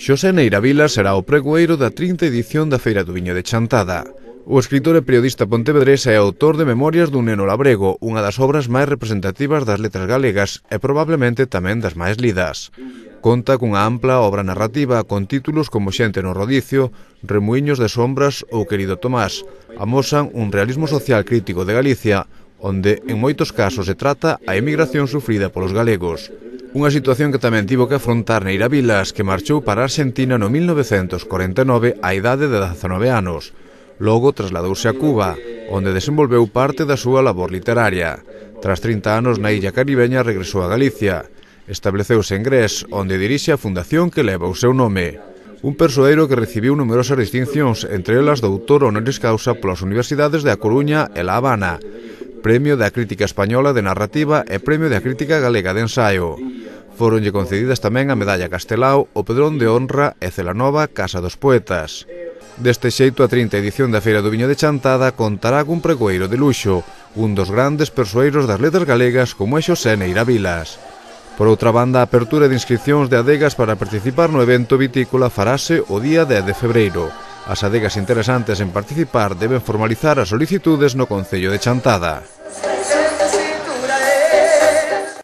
Xosé Neira Vila será o pregoeiro da 30 edición da Feira do Viño de Chantada. O escritor e periodista pontevedrés é autor de Memorias dun neno labrego, unha das obras máis representativas das letras galegas e probablemente tamén das máis lidas. Conta cunha ampla obra narrativa con títulos como Xente no rodicio, Remuiños de sombras ou Querido Tomás. Amosan un realismo social crítico de Galicia, onde en moitos casos se trata a emigración sufrida polos galegos. Unha situación que tamén tivo que afrontar Neira Vilas, que marchou para Argentina no 1949 á idade de 19 anos. Logo trasladouse a Cuba, onde desenvolveu parte da súa labor literaria. Tras 30 anos na illa caribeña regresou a Galicia. Estableceuse en Grés, onde dirixe a fundación que leva o seu nome. Un persoeiro que recibiu numerosas distincións, entre elas doutor honoris causa polas universidades de A Coruña e La Habana, Premio da Crítica Española de Narrativa e Premio da Crítica Galega de Ensaio. Foronlle concedidas tamén a medalla Castelao, o Pedrón de Honra e Celanova Casa dos Poetas. Deste xeito, a 30 edición da Feira do Viño de Chantada contará cun pregoeiro de luxo, un dos grandes persoeiros das letras galegas como é Xosé Neira Vilas. Por outra banda, a apertura de inscripcións de adegas para participar no evento vitícola farase o día 10 de febreiro. As adegas interesantes en participar deben formalizar as solicitudes no Concello de Chantada.